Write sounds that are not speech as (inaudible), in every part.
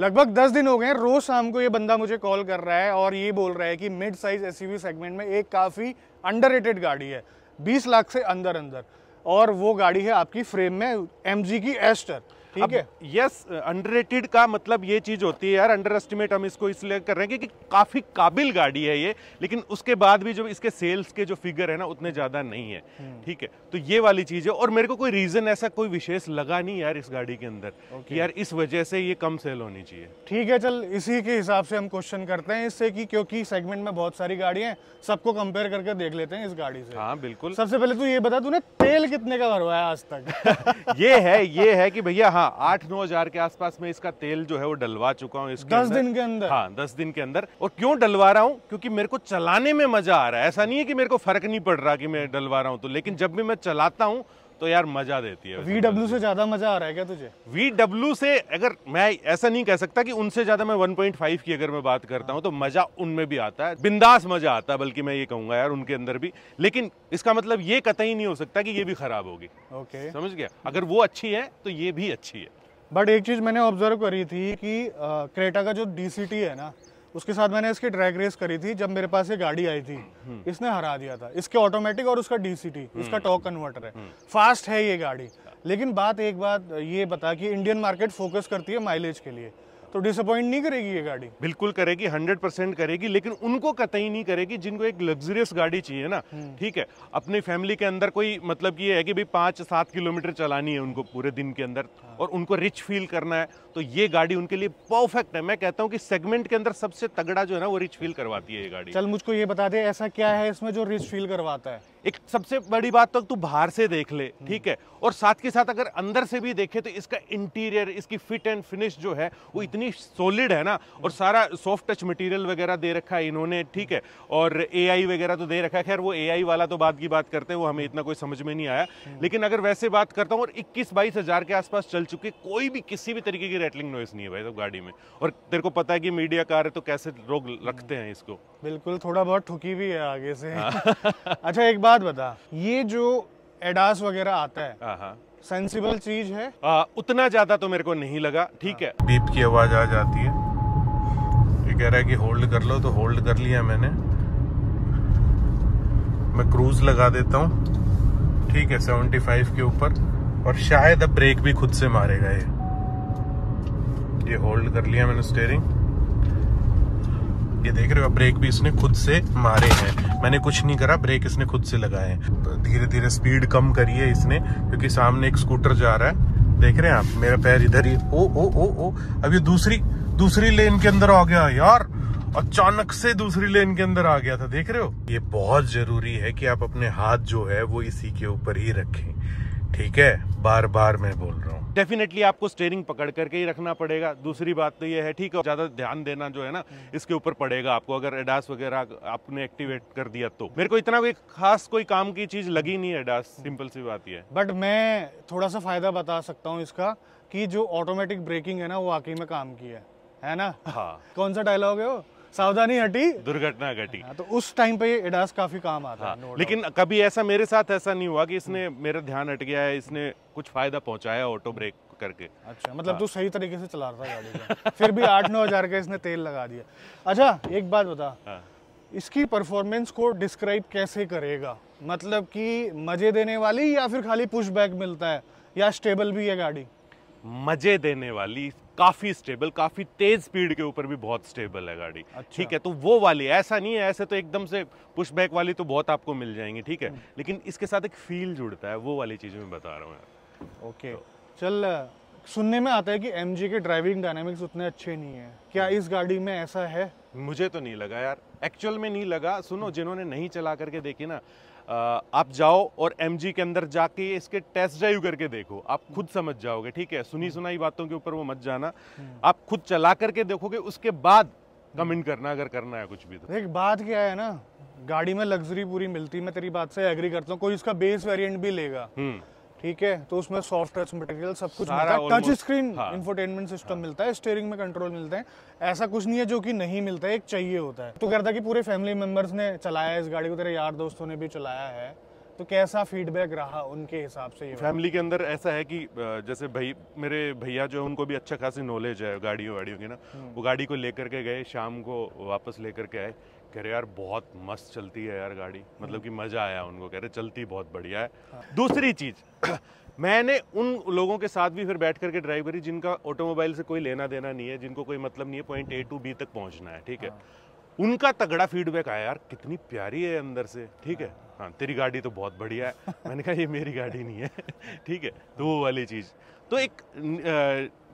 लगभग दस दिन हो गए हैं रोज़ शाम को ये बंदा मुझे कॉल कर रहा है और ये बोल रहा है कि मिड साइज़ एस सेगमेंट में एक काफ़ी अंडर गाड़ी है बीस लाख से अंदर अंदर और वो गाड़ी है आपकी फ्रेम में एम की एस्टर ठीक है यस अंडर का मतलब ये चीज़ होती है यार अंडर एस्टिमेट हम इसको इसलिए कर रहे हैं कि, काफ़ी काबिल गाड़ी है ये लेकिन उसके बाद भी जो इसके सेल्स के जो फिगर है ना उतने ज़्यादा नहीं है हम्म। ठीक है तो ये वाली चीज़ है और मेरे को कोई रीज़न ऐसा कोई विशेष लगा नहीं यार इस गाड़ी के अंदर कि यार इस वजह से ये कम सेल होनी चाहिए ठीक है चल इसी के हिसाब से हम क्वेश्चन करते हैं इससे कि क्योंकि सेगमेंट में बहुत सारी गाड़ी है सबको कंपेयर करके देख लेते हैं इस गाड़ी से हाँ बिल्कुल सबसे पहले तू ये बता तूने तेल कितने का भरवाया आज तक (laughs) ये है ये है कि भैया हाँ हाँ आठ नौ हजार के आसपास मैं इसका तेल जो है वो डलवा चुका हूँ दस दिन के अंदर हाँ दस दिन के अंदर और क्यों डलवा रहा हूँ क्योंकि मेरे को चलाने में मजा आ रहा है ऐसा नहीं है कि मेरे को फर्क नहीं पड़ रहा कि मैं डलवा रहा हूँ तो लेकिन जब भी मैं चलाता हूँ तो यार मजा देती है वी डब्ल्यू से ज्यादा मजा आ रहा है क्या तुझे वी डब्ल्यू से अगर मैं ऐसा नहीं कह सकता कि उनसे ज्यादा मैं 1.5 की अगर मैं बात करता हूँ तो मजा उनमें भी आता है बिंदास मजा आता है बल्कि मैं ये कहूंगा यार उनके अंदर भी लेकिन इसका मतलब ये कतई नहीं हो सकता कि ये भी खराब होगी ओके समझ गया अगर वो अच्छी है तो ये भी अच्छी है बट एक चीज मैंने ऑब्जर्व करी थी कि क्रेटा का जो डीसीटी है ना उसके साथ मैंने इसकी ड्रैग रेस करी थी जब मेरे पास ये गाड़ी आई थी इसने हरा दिया था इसके ऑटोमेटिक और उसका डीसीटी इसका टॉक हम्म। कन्वर्टर है फास्ट है ये गाड़ी लेकिन बात एक बात ये बता कि इंडियन मार्केट फोकस करती है माइलेज के लिए तो डिसअपॉइंट नहीं करेगी ये गाड़ी बिल्कुल करेगी 100 परसेंट करेगी लेकिन उनको कतई नहीं करेगी जिनको एक लग्जरियस गाड़ी चाहिए ना हम्म। ठीक है अपनी फैमिली के अंदर कोई मतलब ये है कि भाई पाँच सात किलोमीटर चलानी है उनको पूरे दिन के अंदर हाँ। और उनको रिच फील करना है तो ये गाड़ी उनके लिए परफेक्ट है मैं कहता हूँ कि सेगमेंट के अंदर सबसे तगड़ा जो है ना वो रिच फील करवाती है ये गाड़ी चल मुझको ये बता दे ऐसा क्या है इसमें जो रिच फील करवाता है एक सबसे बड़ी बात तो तू बाहर से देख ले ठीक है और साथ के साथ अगर अंदर से भी देखे तो इसका इंटीरियर इसकी फिट एंड फिनिश जो है वो इतनी सॉलिड है ना और सारा सॉफ्ट टच मटेरियल वगैरह दे रखा है इन्होंने ठीक है और एआई वगैरह तो दे रखा है खैर वो एआई वाला तो बाद की बात करते हैं वो हमें इतना कोई समझ में नहीं आया लेकिन अगर वैसे बात करता हूँ और इक्कीस बाईस हजार के आसपास चल चुके कोई भी किसी भी तरीके की रेटलिंग नॉइस नहीं है भाई सब गाड़ी में और तेरे को पता है कि मीडिया कार है तो कैसे लोग रखते हैं इसको बिल्कुल थोड़ा बहुत ठुकी भी है आगे से (laughs) अच्छा एक बात बात बता ये जो एडास वगैरह आता है सेंसिबल हाँ, हाँ। चीज है आ, उतना ज्यादा तो मेरे को नहीं लगा ठीक है हाँ। बीप की आवाज आ जाती है ये कह रहा है कि होल्ड कर लो तो होल्ड कर लिया मैंने मैं क्रूज लगा देता हूँ ठीक है सेवेंटी फाइव के ऊपर और शायद अब ब्रेक भी खुद से मारेगा ये ये होल्ड कर लिया मैंने स्टेयरिंग ये देख रहे हो ब्रेक भी इसने खुद से मारे हैं मैंने कुछ नहीं करा ब्रेक इसने खुद से लगाए हैं धीरे धीरे स्पीड कम करी है इसने क्योंकि सामने एक स्कूटर जा रहा है देख रहे हैं आप मेरा पैर इधर ही ओ ओ ओ ओ अब ये दूसरी दूसरी लेन के अंदर आ गया यार अचानक से दूसरी लेन के अंदर आ गया था देख रहे हो ये बहुत जरूरी है कि आप अपने हाथ जो है वो इसी के ऊपर ही रखें ठीक है बार बार मैं बोल रहा हूँ डेफिनेटली आपको स्टेयरिंग पकड़ करके ही रखना पड़ेगा दूसरी बात तो ये है ठीक है ज़्यादा ध्यान देना जो है ना इसके ऊपर पड़ेगा आपको अगर एडास वगैरह आपने एक्टिवेट कर दिया तो मेरे को इतना कोई खास कोई काम की चीज़ लगी नहीं है एडास सिंपल सी बात यह बट मैं थोड़ा सा फ़ायदा बता सकता हूँ इसका कि जो ऑटोमेटिक ब्रेकिंग है ना वो आखिर में काम की है है ना हाँ (laughs) कौन सा डायलॉग है वो सावधानी हटी दुर्घटना घटी हाँ, तो उस टाइम पे एडास काफी काम आता हाँ, है लेकिन कभी ऐसा मेरे साथ ऐसा नहीं हुआ कि इसने मेरा ध्यान हट गया है इसने कुछ फायदा पहुंचाया ऑटो ब्रेक करके अच्छा मतलब हाँ। तू सही तरीके से चला रहा था गाड़ी फिर भी आठ नौ हजार का इसने तेल लगा दिया अच्छा एक बात बता हाँ। इसकी परफॉर्मेंस को डिस्क्राइब कैसे करेगा मतलब कि मजे देने वाली या फिर खाली पुश बैक मिलता है या स्टेबल भी है गाड़ी मजे देने वाली काफ़ी स्टेबल काफ़ी तेज़ स्पीड के ऊपर भी बहुत स्टेबल है गाड़ी अच्छा। ठीक है तो वो वाली ऐसा नहीं है ऐसे तो एकदम से पुशबैक वाली तो बहुत आपको मिल जाएंगी ठीक है हम्म। लेकिन इसके साथ एक फील जुड़ता है वो वाली चीज़ मैं बता रहा हूँ ओके तो- चल सुनने में आता है कि एम के ड्राइविंग डायनामिक्स उतने अच्छे नहीं है क्या हम्म। इस गाड़ी में ऐसा है मुझे तो नहीं लगा यार एक्चुअल में नहीं लगा सुनो जिन्होंने नहीं चला करके देखी ना आप जाओ और एम के अंदर जाके इसके टेस्ट ड्राइव करके देखो आप खुद समझ जाओगे ठीक है सुनी हम्म। सुनाई बातों के ऊपर वो मत जाना हम्म। आप खुद चला करके देखोगे उसके बाद कमेंट करना अगर करना है कुछ भी तो एक बात क्या है ना गाड़ी में लग्जरी पूरी मिलती मैं तेरी बात से एग्री करता हूँ कोई उसका बेस वेरिएंट भी लेगा हम्म। ठीक है तो उसमें सॉफ्ट टच मटेरियल सब कुछ मिलता है टच स्क्रीन इंफोटेनमेंट सिस्टम मिलता है स्टेयरिंग में कंट्रोल मिलते हैं ऐसा कुछ नहीं है जो कि नहीं मिलता है एक चाहिए होता है तो कह करता कि पूरे फैमिली मेंबर्स ने चलाया इस गाड़ी को तेरे यार दोस्तों ने भी चलाया है तो कैसा फीडबैक रहा उनके हिसाब से ये फैमिली के अंदर ऐसा है कि जैसे भाई मेरे भैया जो है उनको भी अच्छा खासी नॉलेज है गाड़ियों वाड़ियों की ना हम्म। वो गाड़ी को लेकर के गए शाम को वापस लेकर के आए कह रहे यार बहुत मस्त चलती है यार गाड़ी मतलब कि मज़ा आया उनको कह रहे चलती बहुत बढ़िया है हाँ। दूसरी चीज़ (clears throat) मैंने उन लोगों के साथ भी फिर बैठ करके ड्राइव करी जिनका ऑटोमोबाइल से कोई लेना देना नहीं है जिनको कोई मतलब नहीं है पॉइंट ए टू बी तक पहुंचना है ठीक है हाँ। उनका तगड़ा फीडबैक आया यार कितनी प्यारी है अंदर से ठीक है हाँ।, हाँ तेरी गाड़ी तो बहुत बढ़िया है मैंने कहा ये मेरी गाड़ी नहीं है (laughs) ठीक है तो वो वाली चीज़ तो एक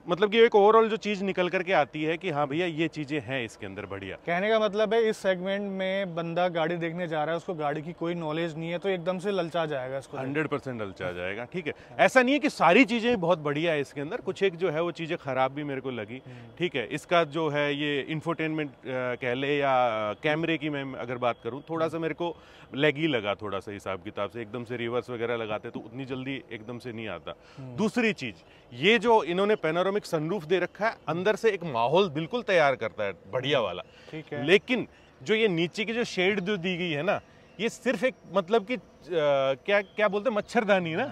मतलब कि एक ओवरऑल जो चीज़ निकल करके आती है कि हाँ भैया ये चीज़ें हैं इसके अंदर बढ़िया कहने का मतलब है इस सेगमेंट में बंदा गाड़ी देखने जा रहा है उसको गाड़ी की कोई नॉलेज नहीं है तो एकदम से ललचा जाएगा इसको हंड्रेड परसेंट ललचा जाएगा ठीक है ऐसा नहीं है कि सारी चीज़ें बहुत बढ़िया है इसके अंदर कुछ एक जो है वो चीज़ें ख़राब भी मेरे को लगी हम्म। ठीक है इसका जो है ये इन्फोटेनमेंट कह ले या कैमरे की मैं अगर बात करूँ थोड़ा सा मेरे को लेगी लगा थोड़ा सा हिसाब किताब से एकदम से रिवर्स वगैरह लगाते तो उतनी जल्दी एकदम से नहीं आता हम्म। दूसरी चीज़ ये जो इन्होंने पेनारोमिक पैनोरामिक सनरूफ दे रखा है अंदर से एक माहौल बिल्कुल तैयार करता है बढ़िया वाला ठीक है लेकिन जो ये नीचे की जो शेड जो दी गई है ना ये सिर्फ एक मतलब कि क्या क्या बोलते मच्छरदानी ना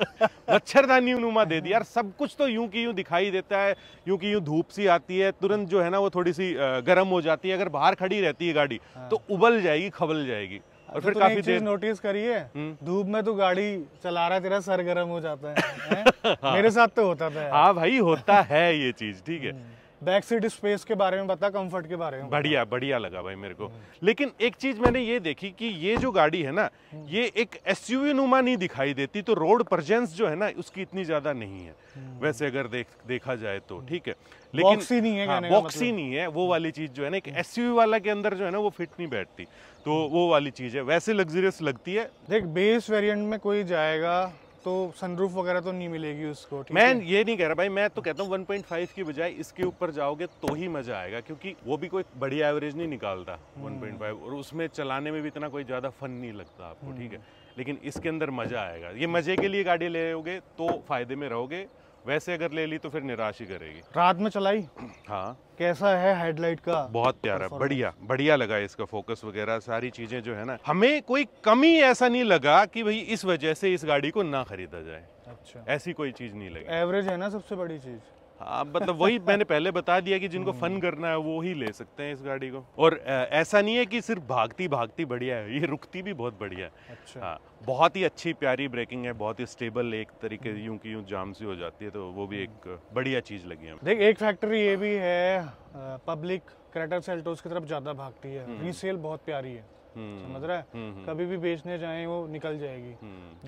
(laughs) मच्छरदानी नुमा दे दी यार सब कुछ तो यूं की यूं दिखाई देता है यूं की यूं धूप सी आती है तुरंत जो है ना वो थोड़ी सी गर्म हो जाती है अगर बाहर खड़ी रहती है गाड़ी हाँ। तो उबल जाएगी खबल जाएगी और तो फिर काफी देर नोटिस करिए हम्म। धूप में तो गाड़ी चला रहा है तेरा सर गर्म हो जाता है, (laughs) हाँ। मेरे साथ तो होता था हाँ भाई होता है ये चीज ठीक है बैक सीट स्पेस के बारे में बता कंफर्ट के बारे में बढ़िया बढ़िया लगा भाई मेरे को हम्म। लेकिन एक चीज मैंने ये देखी कि ये जो गाड़ी है ना हम्म। ये एक एसयूवी नुमा नहीं दिखाई देती तो रोड प्रजेंस जो है ना उसकी इतनी ज्यादा नहीं है वैसे अगर देख देखा जाए तो ठीक है लेकिन बॉक्सी नहीं है हाँ, बॉक्सी मतलब। नहीं है वो वाली चीज जो है ना एक एसयूवी वाला के अंदर जो है ना वो फिट नहीं बैठती तो वो वाली चीज़ है वैसे लग्जरियस लगती है देख बेस वेरिएंट में कोई जाएगा तो सनरूफ वगैरह तो नहीं मिलेगी उसको मैं ये नहीं कह रहा भाई मैं तो कहता हूँ 1.5 की बजाय इसके ऊपर जाओगे तो ही मजा आएगा क्योंकि वो भी कोई बड़ी एवरेज नहीं निकालता 1.5 हम्म। और उसमें चलाने में भी इतना कोई ज़्यादा फन नहीं लगता आपको ठीक है हम्म। लेकिन इसके अंदर मज़ा आएगा ये मज़े के लिए गाड़ी ले रहोगे तो फायदे में रहोगे वैसे अगर ले ली तो फिर निराश ही करेगी रात में चलाई हाँ कैसा है हेडलाइट का बहुत प्यारा बढ़िया बढ़िया लगा इसका फोकस वगैरह सारी चीजें जो है ना हमें कोई कमी ऐसा नहीं लगा कि भाई इस वजह से इस गाड़ी को ना खरीदा जाए अच्छा ऐसी कोई चीज नहीं लगी एवरेज है ना सबसे बड़ी चीज हाँ, मतलब वही मैंने पहले बता दिया कि जिनको फन हम्म। करना है वो ही ले सकते हैं इस गाड़ी को और ऐसा नहीं है कि सिर्फ भागती भागती बढ़िया है ये रुकती भी बहुत बढ़िया है अच्छा आ, हाँ, बहुत ही अच्छी प्यारी ब्रेकिंग है बहुत ही स्टेबल एक तरीके हम्म। यूं की यूं जाम सी हो जाती है तो वो भी एक हम्म। बढ़िया चीज़ लगी है देख एक फैक्ट्री ये भी है पब्लिक क्रेटर सेल्टोस की तरफ ज़्यादा भागती है रीसेल बहुत प्यारी है हम्म, समझ रहा है हम्म, हम्म। कभी भी बेचने जाए वो निकल जाएगी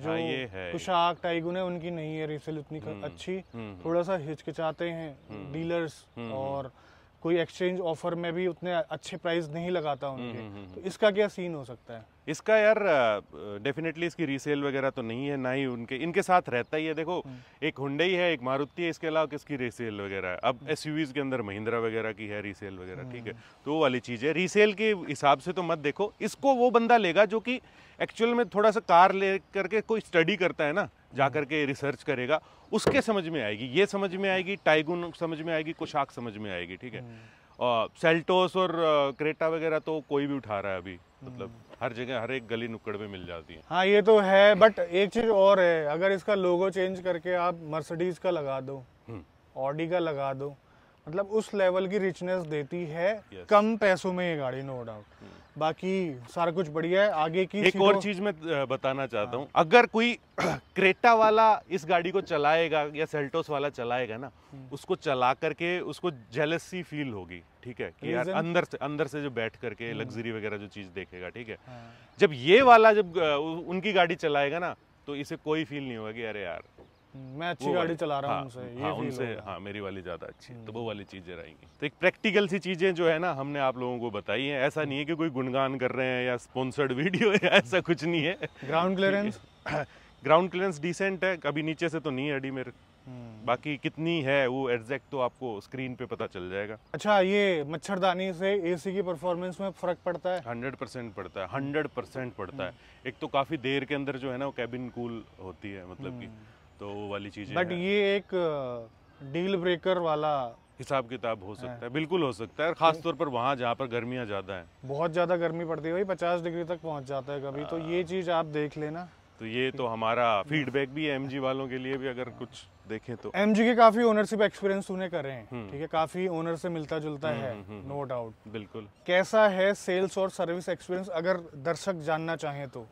जो हाँ, ये है कुशाक टाइगुन है उनकी नहीं है रिसेल उतनी अच्छी थोड़ा सा हिचकिचाते हैं डीलर्स और कोई एक्सचेंज ऑफर में भी उतने अच्छे प्राइस नहीं लगाता हम्म, उनके हम्म, हम्म। तो इसका क्या सीन हो सकता है इसका यार डेफिनेटली इसकी रीसेल वगैरह तो नहीं है ना ही उनके इनके साथ रहता ही है देखो एक हुडई है एक मारुति है इसके अलावा किसकी रीसेल वगैरह अब एस के अंदर महिंद्रा वगैरह की है रीसेल वगैरह ठीक है तो वो वाली चीज़ है रीसेल के हिसाब से तो मत देखो इसको वो बंदा लेगा जो कि एक्चुअल में थोड़ा सा कार ले करके कोई स्टडी करता है ना जा करके रिसर्च करेगा उसके समझ में आएगी ये समझ में आएगी टाइगुन समझ में आएगी कुशाक समझ में आएगी ठीक है और हम्म। सेल्टोस और क्रेटा वगैरह तो कोई भी उठा रहा है अभी मतलब हम्म। हर जगह हर एक गली नुक्कड़ में मिल जाती है हाँ ये तो है बट एक चीज और है अगर इसका लोगो चेंज करके आप मर्सिडीज का लगा दो हम्म। ऑडी का लगा दो मतलब उस लेवल की रिचनेस देती है yes. कम पैसों में ये गाड़ी नो डाउट hmm. बाकी सारा कुछ बढ़िया है आगे की एक और चीज मैं बताना चाहता हूँ हाँ। अगर कोई (clears throat) क्रेटा वाला इस गाड़ी को चलाएगा या सेल्टोस वाला चलाएगा ना hmm. उसको चला करके उसको जेलसी फील होगी ठीक है कि यार अंदर से अंदर से जो बैठ करके लग्जरी hmm. वगैरह जो चीज देखेगा ठीक है हाँ। जब ये वाला जब उनकी गाड़ी चलाएगा ना तो इसे कोई फील नहीं होगा कि अरे यार हम्म, मैं अच्छी गाड़ी चला रहा हूँ उनसे हाँ उनसे हाँ, हाँ मेरी वाली ज़्यादा अच्छी है तो हम्म। वो वाली चीज़ें रहेंगी तो एक प्रैक्टिकल सी चीज़ें जो है ना हमने आप लोगों को बताई है ऐसा नहीं है कि कोई गुणगान कर रहे हैं या स्पॉन्सर्ड वीडियो (laughs) है ऐसा कुछ नहीं है ground clearance ground clearance decent है कभी नीचे से तो नहीं है अडी मेरे हम्म। बाकी कितनी है वो एग्जैक्ट तो आपको स्क्रीन पे पता चल जाएगा अच्छा ये मच्छरदानी से एसी की परफॉर्मेंस में फर्क पड़ता है हंड्रेड परसेंट पड़ता है हंड्रेड परसेंट पड़ता है एक तो काफी देर के अंदर जो है ना वो कैबिन कूल होती है मतलब की तो वो वाली चीजें बट ये एक डील ब्रेकर वाला हिसाब किताब हो सकता है बिल्कुल हो सकता है खास तौर पर वहाँ जहाँ पर गर्मियाँ ज़्यादा है बहुत ज़्यादा गर्मी पड़ती है भाई पचास डिग्री तक पहुँच जाता है कभी तो ये हाँ। चीज़ आप देख लेना तो ये तो हमारा फीडबैक भी है एमजी वालों के लिए भी अगर कुछ देखें तो एमजी के काफी ओनरशिप एक्सपीरियंस कर करे हैं हम्म। ठीक है काफी ओनर से मिलता जुलता हम्म, है नो हम्म, डाउट बिल्कुल कैसा है सेल्स और सर्विस एक्सपीरियंस अगर दर्शक जानना चाहें तो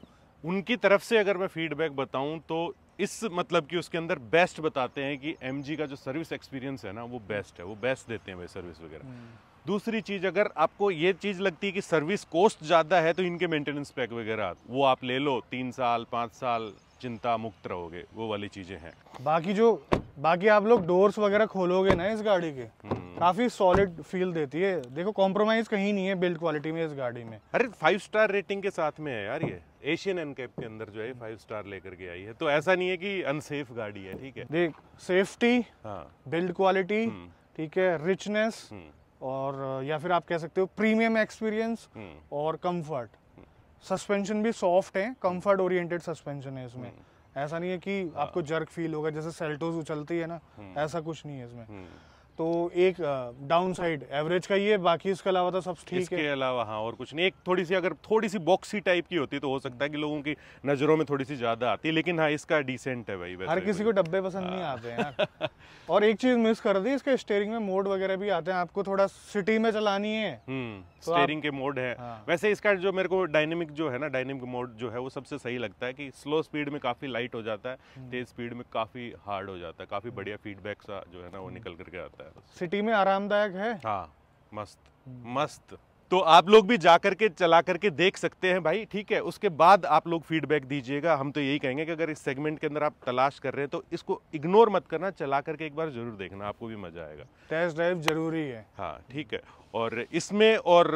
उनकी तरफ से अगर मैं फीडबैक बताऊं तो इस मतलब कि उसके अंदर बेस्ट बताते हैं कि एम का जो सर्विस एक्सपीरियंस है ना वो बेस्ट है वो बेस्ट देते हैं भाई सर्विस वगैरह हम्म। दूसरी चीज़ अगर आपको ये चीज़ लगती है कि सर्विस कॉस्ट ज़्यादा है तो इनके मेंटेनेंस पैक वगैरह वो आप ले लो तीन साल पाँच साल चिंता मुक्त रहोगे वो वाली चीज़ें हैं बाकी जो बाकी आप लोग डोर्स वगैरह खोलोगे ना इस गाड़ी के हम्म। काफी सॉलिड फील देती है देखो कॉम्प्रोमाइज कहीं नहीं है बिल्ड क्वालिटी में इस गाड़ी में अरे फाइव स्टार रेटिंग के साथ में है यार ये एशियन एनकैप के अंदर जो है फाइव स्टार लेकर के आई है तो ऐसा नहीं है कि अनसेफ गाड़ी है ठीक है देख सेफ्टी बिल्ड क्वालिटी ठीक है रिचनेस हम्म। और या फिर आप कह सकते हो प्रीमियम हम्म। एक्सपीरियंस और कम्फर्ट सस्पेंशन भी सॉफ्ट है कंफर्ट ओरिएंटेड सस्पेंशन है इसमें ऐसा नहीं है कि आपको जर्क हाँ। फील होगा जैसे सेल्टोज उछलती है ना हम्म। ऐसा कुछ नहीं है इसमें हम्म। तो एक डाउन साइड एवरेज का ही है बाकी इसके अलावा तो सब ठीक है इसके अलावा हाँ और कुछ नहीं एक थोड़ी सी अगर थोड़ी सी बॉक्सी टाइप की होती तो हो सकता है कि लोगों की नज़रों में थोड़ी सी ज़्यादा आती है लेकिन हाँ इसका डिसेंट है भाई हर किसी को डब्बे पसंद नहीं आते हैं हाँ। और एक चीज़ मिस कर दी इसके स्टेयरिंग में मोड वगैरह भी आते हैं आपको थोड़ा सिटी में चलानी है स्टेयरिंग हम्म, तो के मोड है हाँ। वैसे इसका जो मेरे को डायनेमिक जो है ना डायनेमिक मोड जो है वो सबसे सही लगता है कि स्लो स्पीड में काफ़ी लाइट हो जाता है हम्म। तेज़ स्पीड में काफ़ी हार्ड हो जाता है काफ़ी बढ़िया फीडबैक सा जो है ना वो हम्म। निकल करके आता है बस सिटी में आरामदायक है हाँ मस्त मस्त तो आप लोग भी जा करके चला करके देख सकते हैं भाई ठीक है उसके बाद आप लोग फीडबैक दीजिएगा हम तो यही कहेंगे कि अगर इस सेगमेंट के अंदर आप तलाश कर रहे हैं तो इसको इग्नोर मत करना चला करके एक बार जरूर देखना आपको भी मजा आएगा टेस्ट ड्राइव जरूरी है हाँ ठीक है और इसमें और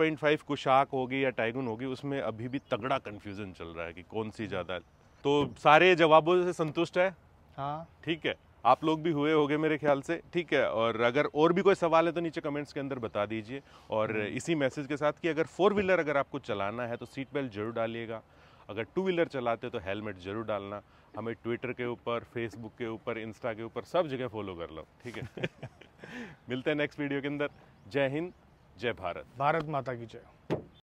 1.5 कुशाक होगी या टाइगुन होगी उसमें अभी भी तगड़ा कन्फ्यूजन चल रहा है कि कौन सी ज़्यादा तो सारे जवाबों से संतुष्ट है हाँ ठीक है आप लोग भी हुए होंगे मेरे ख्याल से ठीक है और अगर और भी कोई सवाल है तो नीचे कमेंट्स के अंदर बता दीजिए और हम्म। इसी मैसेज के साथ कि अगर फोर व्हीलर अगर आपको चलाना है तो सीट बेल्ट जरूर डालिएगा अगर टू व्हीलर चलाते तो हेलमेट जरूर डालना हमें ट्विटर के ऊपर फेसबुक के ऊपर इंस्टा के ऊपर सब जगह फॉलो कर लो ठीक है (laughs) मिलते हैं नेक्स्ट वीडियो के अंदर जय हिंद जय भारत भारत माता की जय